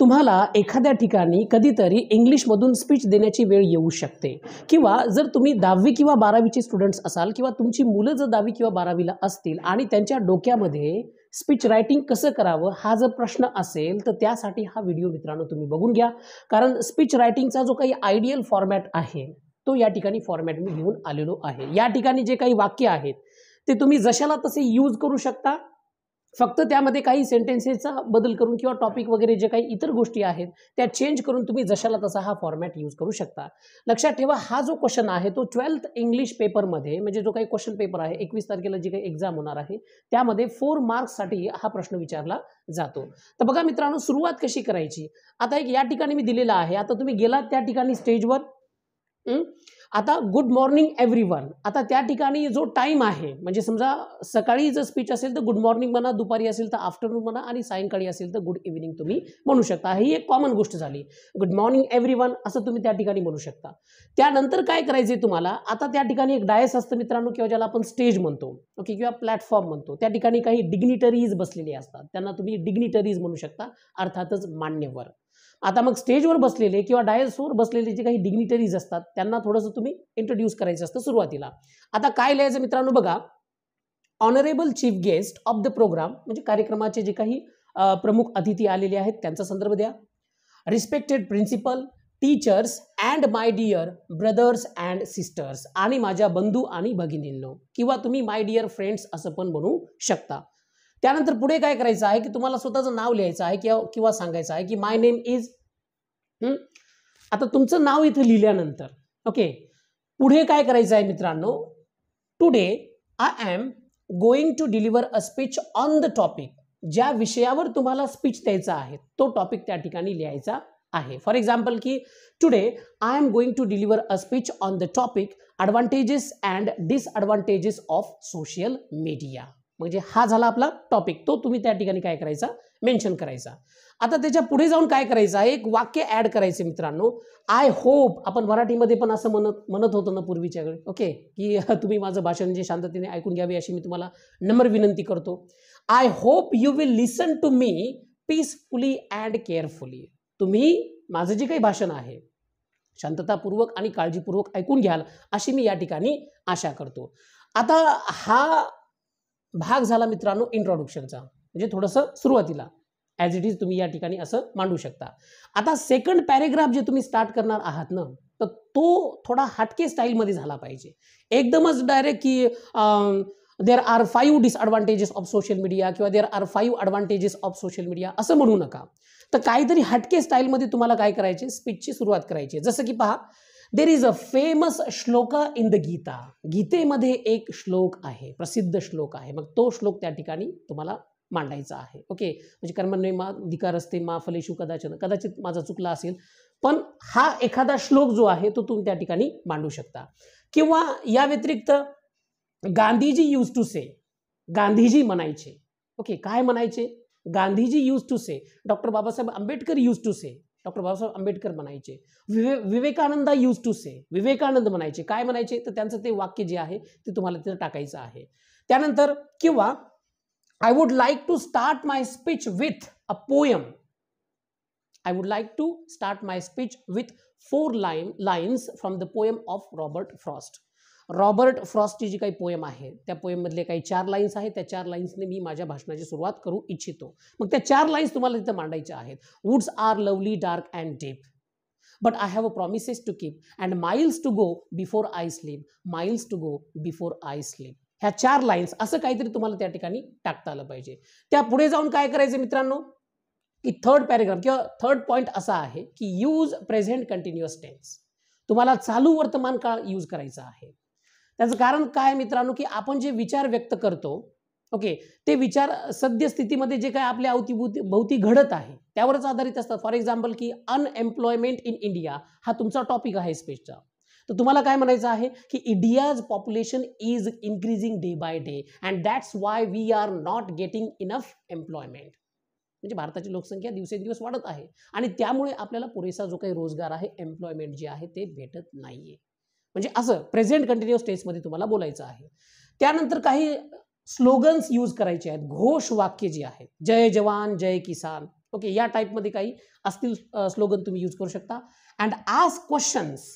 तुम्हाला एखाद्या ठिकाणी कधीतरी इंग्लिशमधून स्पीच देण्याची वेळ येऊ शकते किंवा जर तुम्ही दहावी किंवा बारावीचे स्टुडंट्स असाल किंवा तुमची मुलं जर दहावी किंवा बारावीला असतील आणि त्यांच्या डोक्यामध्ये स्पीच रायटिंग कसं करावं हा जर प्रश्न असेल तर त्यासाठी हा व्हिडिओ मित्रांनो तुम्ही बघून घ्या कारण स्पीच रायटिंगचा जो काही आयडियल फॉर्मॅट आहे तो या ठिकाणी फॉर्मॅट मी घेऊन आलेलो आहे या ठिकाणी जे काही वाक्य आहेत ते तुम्ही जशाला तसे यूज करू शकता फक्त त्यामध्ये काही सेंटेन्सेसचा बदल करून किंवा टॉपिक वगैरे जे काही इतर गोष्टी आहेत त्या चेंज करून तुम्ही जशाला तसा हा फॉर्मॅट यूज करू शकता लक्षात ठेवा हा जो क्वेश्चन आहे तो ट्वेल्थ इंग्लिश पेपरमध्ये म्हणजे जो काही क्वेश्चन पेपर आहे एकवीस तारखेला जी काही एक्झाम होणार आहे त्यामध्ये फोर मार्क्ससाठी हा प्रश्न विचारला जातो तर बघा मित्रांनो सुरुवात कशी करायची आता एक या ठिकाणी मी दिलेला आहे आता तुम्ही गेलात त्या ठिकाणी स्टेजवर आता गुड मॉर्निंग एव्हरी आता त्या ठिकाणी जो टाईम आहे म्हणजे समजा सकाळी जर स्पीच असेल तर गुड मॉर्निंग म्हणा दुपारी असेल तर आफ्टरनून म्हणा आणि सायंकाळी असेल तर गुड इव्हिनिंग तुम्ही म्हणू शकता ही एक कॉमन गोष्ट झाली गुड मॉर्निंग एव्हरी असं तुम्ही त्या ठिकाणी म्हणू शकता त्यानंतर काय करायचंय तुम्हाला आता त्या ठिकाणी एक डायस असतं मित्रांनो किंवा ज्याला आपण स्टेज म्हणतो ओके किंवा प्लॅटफॉर्म म्हणतो त्या ठिकाणी काही डिग्निटरीज बसलेली असतात त्यांना तुम्ही डिग्निटरीज म्हणू शकता अर्थातच मान्यवर आता मग स्टेजवर बसलेले किंवा डायसवर बसलेले जे काही डिग्निटरीज असतात त्यांना थोडंसं तुम्ही इंट्रोड्यूस करायचं असतं सुरुवातीला आता काय लिहायचं मित्रांनो बघा honourable chief guest of the programme म्हणजे कार्यक्रमाचे जे काही प्रमुख अतिथी आलेले आहेत त्यांचा संदर्भ द्या respected principal teachers and my dear brothers and sisters आणि माझ्या बंधू आणि भगिनींनो किंवा तुम्ही माय डिअर फ्रेंड्स असं पण बनवू शकता त्यानंतर पुढे काय करायचं आहे की तुम्हाला स्वतःचं नाव लिहायचं आहे किंवा किंवा सांगायचं आहे की माय नेम इज आता तुमचं नाव इथं लिहिल्यानंतर ओके पुढे काय करायचं आहे मित्रांनो today I am going to deliver a speech on the topic ज्या विषयावर तुम्हाला स्पीच द्यायचा आहे तो टॉपिक त्या ठिकाणी लिहायचा आहे फॉर एक्झाम्पल की today I am going to deliver a speech on the topic advantages and disadvantages of social media म्हणजे हा झाला आपला टॉपिक तो तुम्ही त्या ठिकाणी काय करायचा मेन्शन करायचा आता त्याच्या पुढे जाऊन काय करायचं एक वाक्य ॲड करायचं मित्रांनो आय होप आपण मराठीमध्ये पण असं म्हणत म्हणत होतो ना पूर्वीच्या वेळी ओके की तुम्ही माझं भाषण जे शांततेने ऐकून घ्यावी अशी मी तुम्हाला नम्र विनंती करतो I hope you will listen to me peacefully and carefully तुम्ही माझं जे काही भाषण आहे शांततापूर्वक आणि काळजीपूर्वक ऐकून घ्याल अशी मी या ठिकाणी आशा करतो आता हा भाग झाला मित्रांनो इंट्रोडक्शनचा म्हणजे थोडंसं सुरुवातीला ऍज इट इज तुम्ही या ठिकाणी असं मांडू शकता आता सेकंड पॅरेग्राफ जे तुम्ही स्टार्ट करणार आहात ना तर तो थोडा हटके मध्ये झाला पाहिजे एकदमच डायरेक्ट की there are five disadvantages of social media किंवा there are five advantages of social media असं म्हणू नका तर काहीतरी हटके स्टाईलमध्ये तुम्हाला काय करायचे स्पीचची सुरुवात करायची जसं की पहा there is a famous shloka in the Gita गीतेमध्ये एक श्लोक आहे प्रसिद्ध श्लोक आहे मग तो श्लोक त्या ठिकाणी तुम्हाला मांडायचा आहे ओके म्हणजे कर्मन्वय असते मा फलेशू कदाचित कदाचित माझा चुकला असेल पण हा एखादा श्लोक जो आहे तो तुम्ही त्या ठिकाणी मांडू शकता किंवा या व्यतिरिक्त Gandhiji used to say Gandhiji म्हणायचे ओके काय म्हणायचे Gandhiji used to say doctor Babasaheb Ambedkar used to say doctor Babasaheb Ambedkar म्हणायचे विवे Vivekananda used to say Vivekananda म्हणायचे काय म्हणायचे तर त्यांचं ते वाक्य जे आहे ते तुम्हाला तिथं टाकायचं आहे त्यानंतर किंवा I would like to start my speech with a poem I would like to start my speech with four line lines from the poem of Robert Frost Robert फ्रॉस्टची जी काही पोएम आहे त्या पोएममधले काही चार लाईन्स आहेत त्या चार लाईन्सने मी माझ्या भाषणाची सुरुवात करू इच्छितो मग त्या चार लाईन्स तुम्हाला तिथं मांडायच्या आहेत woods are lovely dark and deep but I have a promises to keep and miles to go before I sleep miles to go before I sleep ह्या चार लाईन्स असं काहीतरी तुम्हाला त्या ठिकाणी टाकता आलं पाहिजे त्या पुढे जाऊन काय करायचं मित्रांनो की थर्ड पॅरेग्राफ किंवा थर्ड पॉईंट असा आहे की यूज प्रेझेंट कंटिन्युअस टेन्स तुम्हाला चालू वर्तमान काळ यूज करायचा आहे त्याचं कारण काय मित्रांनो की आपण जे विचार व्यक्त करतो ओके ते विचार सद्यस्थितीमध्ये जे काय आपल्या अवतीभूती भोवती घडत आहे त्यावरच आधारित असतात फॉर एक्झाम्पल की अनएम्प्लॉयमेंट इन इंडिया हा तुमचा टॉपिक आहे स्पेसचा तर तुम्हाला काय म्हणायचं आहे की India's population is increasing day by day and that's why we are not getting enough employment म्हणजे भारताची लोकसंख्या दिवसेंदिवस वाढत आहे आणि त्यामुळे आपल्याला पुरेसा जो काही रोजगार आहे एम्प्लॉयमेंट जे आहे ते भेटत नाहीये म्हणजे असं प्रेझेंट कंटिन्युअस टेन्समध्ये तुम्हाला बोलायचं आहे त्यानंतर काही स्लोगन्स यूज करायचे आहेत घोष वाक्य जे आहेत जय जवान जय किसान ओके या टाईपमध्ये काही असतील स्लोगन तुम्ही यूज करू शकता अँड आज क्वेश्चन्स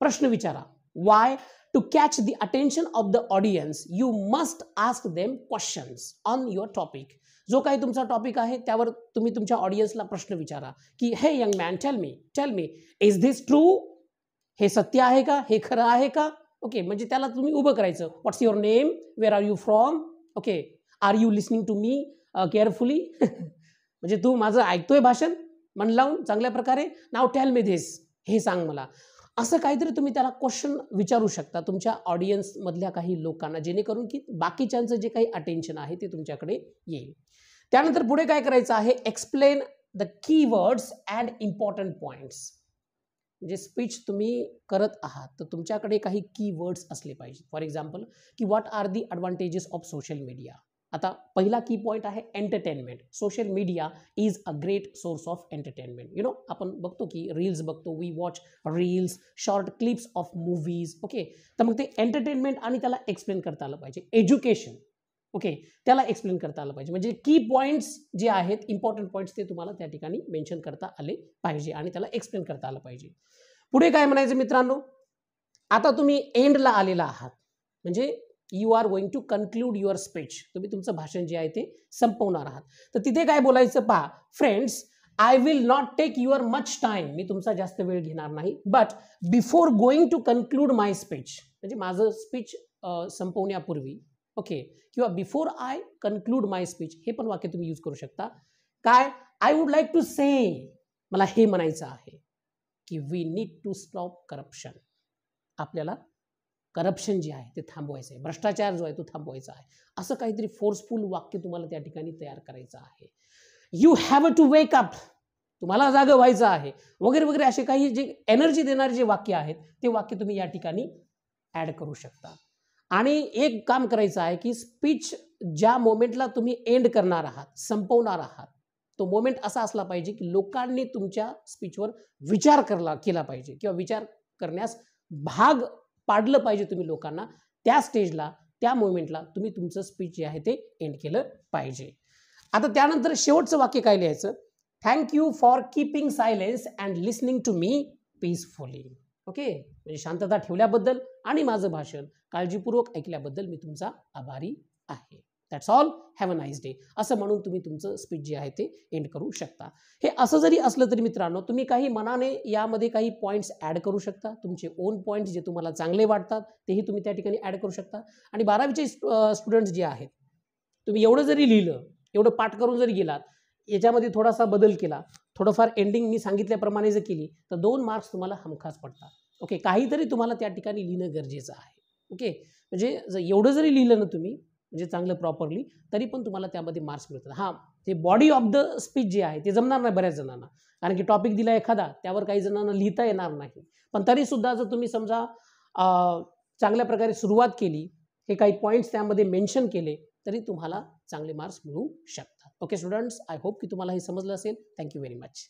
प्रश्न विचारा why to catch the attention of the audience you must ask them questions on your topic जो काही तुमचा टॉपिक आहे त्यावर तुम्ही तुमच्या ऑडियन्सला प्रश्न विचारा की hey young man tell me tell me is this true हे सत्य आहे का हे खरं आहे का ओके म्हणजे त्याला तुम्ही उभं करायचं what's your name where are you from okay are you listening to me carefully म्हणजे तू माझं ऐकतोय भाषण मन लावून चांगल्या प्रकारे नाव टॅल मी धिस हे सांग मला असं काहीतरी तुम्ही त्याला क्वेश्चन विचारू शकता तुमच्या ऑडियन्समधल्या काही लोकांना जेणेकरून की बाकीच्यांचं जे काही अटेन्शन आहे ते तुमच्याकडे येईल त्यानंतर पुढे काय करायचं आहे explain the key words and important points जे म्हणजे स्पीच तुम्ही करत आहात तर तुमच्याकडे काही की वर्ड्स असले पाहिजे फॉर एक्झाम्पल की what are the advantages of social media आता पहिला की पॉईंट आहे entertainment social media is a great source of entertainment you know आपण बघतो की रील्स बघतो we watch reels short clips of movies okay तर मग ते एंटरटेनमेंट आणि त्याला एक्सप्लेन करता आलं पाहिजे एज्युकेशन ओके त्याला एक्सप्लेन करता आलं पाहिजे म्हणजे की पॉईंट्स जे आहेत इम्पॉर्टंट पॉईंट्स ते तुम्हाला त्या ठिकाणी मेन्शन करता आले पाहिजे आणि त्याला एक्सप्लेन करता आलं पाहिजे पुढे काय म्हणायचं मित्रांनो आता तुम्ही एंडला आलेला आहात म्हणजे you are going to conclude your speech तुम्ही तुमचं भाषण जे आहे ते संपवणार आहात तर तिथे काय बोलायचं पहा friends I will not take your much time मी तुमचा जास्त वेळ घेणार नाही but before going to conclude my speech म्हणजे माझं स्पीच संपवण्यापूर्वी ओके किंवा before I conclude my speech हे पण वाक्य तुम्ही यूज करू शकता काय I would like to say मला हे म्हणायचं आहे की we need to stop corruption आपल्याला करप्शन जे आहे ते थांबवायचं आहे भ्रष्टाचार जो आहे तो थांबवायचा आहे असं काहीतरी फोर्सफुल वाक्य तुम्हाला त्या ठिकाणी तयार करायचं आहे you have to wake up तुम्हाला जाग व्हायचं आहे वगैरे वगैरे असे काही जे एनर्जी देणारे जे वाक्य आहेत ते वाक्य तुम्ही या ठिकाणी ॲड करू शकता आणि एक काम करायचं आहे की स्पीच ज्या मोमेंटला तुम्ही एंड करणार आहात संपवणार आहात तो मोमेंट असा असला पाहिजे की लोकांनी तुमच्या स्पीचवर विचार करला केला पाहिजे किंवा विचार करण्यास भाग पाडलं पाहिजे तुम्ही लोकांना त्या स्टेजला त्या मोमेंटला तुम्ही तुमचं स्पीच जे आहे ते एंड केलं पाहिजे आता त्यानंतर शेवटचं वाक्य काय लिहायचं thank you for keeping silence and listening to me peacefully okay म्हणजे शांतता ठेवल्याबद्दल आणि माझं भाषण काळजीपूर्वक ऐकल्याबद्दल मी तुमचा आभारी आहे that's all have a nice day असं म्हणून तुम्ही तुमचं स्पीच जे आहे ते एंड करू शकता हे असं जरी असलं तरी मित्रांनो तुम्ही काही मनाने यामध्ये काही पॉईंट्स ॲड करू शकता तुमचे ओन पॉईंट्स जे तुम्हाला चांगले वाटतात तेही तुम्ही त्या ठिकाणी ॲड करू शकता आणि बारावीचे स्टुडंट्स जे आहेत तुम्ही एवढं जरी लिहिलं एवढं पाठ करून जरी गेलात याच्यामध्ये थोडासा बदल केला थोडंफार एंडिंग मी सांगितल्याप्रमाणे जर केली तर दोन मार्क्स तुम्हाला हमखास पडतात ओके काहीतरी तुम्हाला त्या ठिकाणी लिहिणं गरजेचं आहे ओके म्हणजे जर एवढं जरी लिहिलं ना तुम्ही म्हणजे चांगलं प्रॉपरली तरी पण तुम्हाला त्यामध्ये मार्क्स मिळतात हां ते बॉडी ऑफ द स्पीच जे आहे ते जमणार नाही बऱ्याच जणांना कारण की टॉपिक दिला एखादा त्यावर काही जणांना लिहिता येणार नाही पण तरीसुद्धा जर तुम्ही समजा चांगल्या प्रकारे सुरुवात केली हे काही पॉईंट्स त्यामध्ये मेन्शन केले तरी तुम्हाला चांगले मार्क्स मिळू शकतात ओके स्टुडंट्स आय होप की तुम्हाला हे समजलं असेल थँक्यू व्हेरी मच